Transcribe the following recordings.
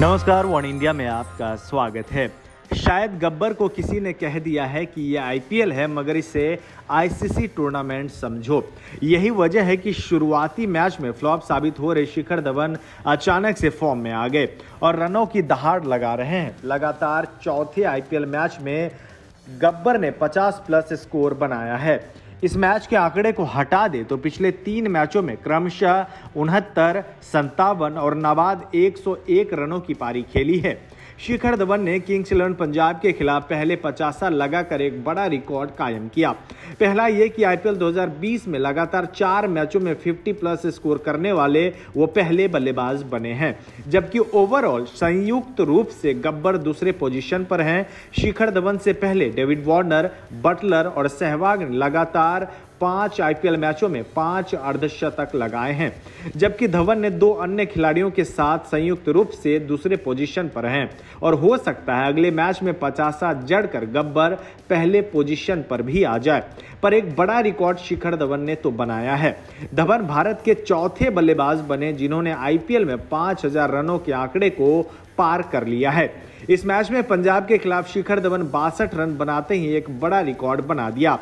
नमस्कार one India में आपका स्वागत है शायद गब्बर को किसी ने कह दिया है कि ये आई है मगर इसे आईसीसी टूर्नामेंट समझो यही वजह है कि शुरुआती मैच में फ्लॉप साबित हो रहे शिखर धवन अचानक से फॉर्म में आ गए और रनों की दहाड़ लगा रहे हैं लगातार चौथे आईपीएल मैच में गब्बर ने 50 प्लस स्कोर बनाया है इस मैच के आंकड़े को हटा दे तो पिछले तीन मैचों में क्रमशः उनहत्तर संतावन और नवाद 101 रनों की पारी खेली है शिखर धवन ने किंग्स इलेवन पंजाब के खिलाफ पहले पचासा लगाकर एक बड़ा रिकॉर्ड कायम किया पहला ये कि आईपीएल 2020 में लगातार चार मैचों में 50 प्लस स्कोर करने वाले वो पहले बल्लेबाज बने हैं जबकि ओवरऑल संयुक्त रूप से गब्बर दूसरे पोजीशन पर हैं शिखर धवन से पहले डेविड वार्नर बटलर और सहवाग ने लगातार पांच आईपीएल मैचों में पांच अर्धशतक लगाए हैं जबकि धवन ने दो अन्य खिलाड़ियों के साथ संयुक्त रूप से दूसरे पोजीशन पर हैं और हो सकता है अगले मैच में पचासा जड़कर गब्बर पहले पोजीशन पर भी आ जाए पर एक बड़ा रिकॉर्ड शिखर धवन ने तो बनाया है धवन भारत के चौथे बल्लेबाज बने जिन्होंने आईपीएल में पांच रनों के आंकड़े को पार कर लिया है इस मैच में पंजाब के खिलाफ शिखर धवन बासठ रन बनाते ही एक बड़ा रिकॉर्ड बना दिया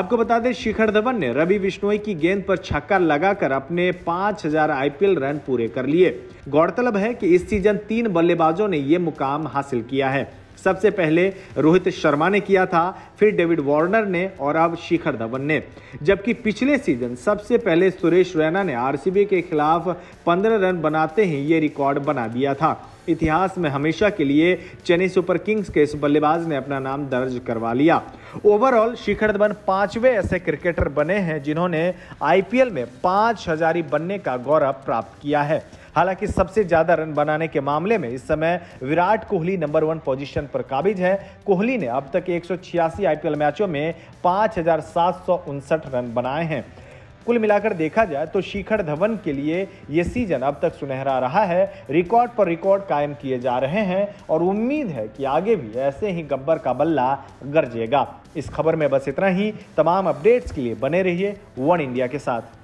आपको बता दें शिखर धवन ने रवि बिश्नोई की गेंद पर छक्का लगाकर अपने 5000 आईपीएल रन पूरे कर लिए गौरतलब है कि इस सीजन तीन बल्लेबाजों ने ये मुकाम हासिल किया है सबसे पहले रोहित शर्मा ने किया था फिर डेविड वार्नर ने और अब शिखर धवन ने जबकि पिछले सीजन सबसे पहले सुरेश रैना ने आरसीबी के खिलाफ 15 रन बनाते ही ये रिकॉर्ड बना दिया था इतिहास में हमेशा के लिए चेन्नई सुपर किंग्स के इस बल्लेबाज ने अपना नाम दर्ज करवा लिया ओवरऑल शिखर धवन पांचवे ऐसे क्रिकेटर बने हैं जिन्होंने आईपीएल में पांच हजारी बनने का गौरव प्राप्त किया है हालांकि सबसे ज़्यादा रन बनाने के मामले में इस समय Virat Kohli number one position पर काबिज है कोहली ने अब तक एक आईपीएल मैचों में पांच रन बनाए हैं कुल मिलाकर देखा जाए तो शिखर धवन के लिए ये सीजन अब तक सुनहरा रहा है रिकॉर्ड पर रिकॉर्ड कायम किए जा रहे हैं और उम्मीद है कि आगे भी ऐसे ही गब्बर का बल्ला गरजेगा इस खबर में बस इतना ही तमाम अपडेट्स के लिए बने रहिए वन इंडिया के साथ